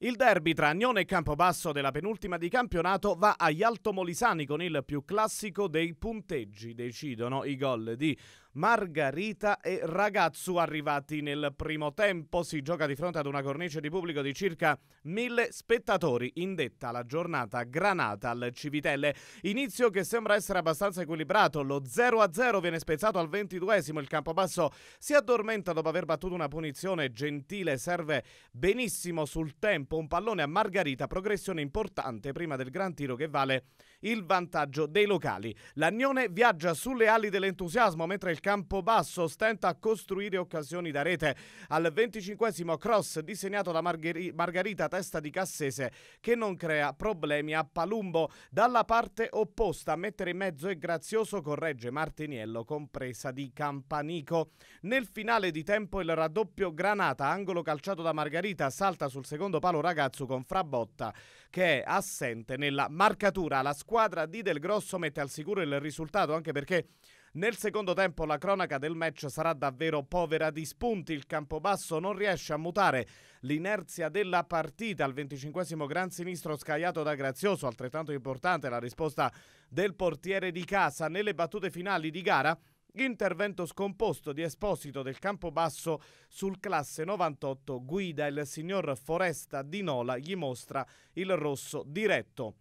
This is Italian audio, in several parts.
Il derby tra Agnone e Campobasso della penultima di campionato va agli Altomolisani con il più classico dei punteggi. Decidono i gol di Margarita e Ragazzu arrivati nel primo tempo. Si gioca di fronte ad una cornice di pubblico di circa mille spettatori, indetta la giornata granata al Civitelle. Inizio che sembra essere abbastanza equilibrato, lo 0-0 viene spezzato al 22esimo, il Campobasso si addormenta dopo aver battuto una punizione, Gentile serve benissimo sul tempo, un pallone a Margarita, progressione importante prima del gran tiro che vale il vantaggio dei locali. L'Agnone viaggia sulle ali dell'entusiasmo mentre il Campobasso stenta a costruire occasioni da rete al 25 cross disegnato da Margheri Margarita Testa di Cassese che non crea problemi a Palumbo. Dalla parte opposta a mettere in mezzo è Grazioso corregge Martiniello compresa di Campanico. Nel finale di tempo il raddoppio Granata, angolo calciato da Margarita, salta sul secondo palo Ragazzo con Frabotta che è assente nella marcatura. La squadra di Del Grosso mette al sicuro il risultato anche perché nel secondo tempo la cronaca del match sarà davvero povera di spunti, il Campobasso non riesce a mutare l'inerzia della partita al 25 gran sinistro scagliato da Grazioso, altrettanto importante la risposta del portiere di casa nelle battute finali di gara. Intervento scomposto di esposito del Campobasso sul classe 98 guida il signor Foresta di Nola gli mostra il rosso diretto.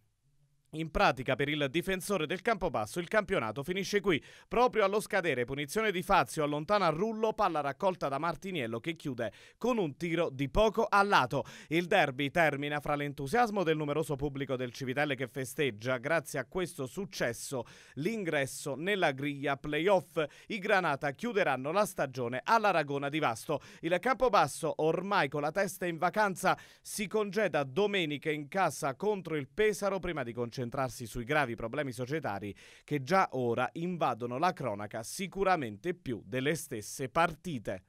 In pratica per il difensore del campo basso il campionato finisce qui. Proprio allo scadere punizione di Fazio allontana Rullo, palla raccolta da Martiniello che chiude con un tiro di poco a lato. Il derby termina fra l'entusiasmo del numeroso pubblico del Civitelle che festeggia grazie a questo successo l'ingresso nella griglia playoff. I Granata chiuderanno la stagione all'Aragona di Vasto. Il campo basso ormai con la testa in vacanza si congeda domenica in casa contro il Pesaro prima di concentrarsi concentrarsi sui gravi problemi societari che già ora invadono la cronaca sicuramente più delle stesse partite.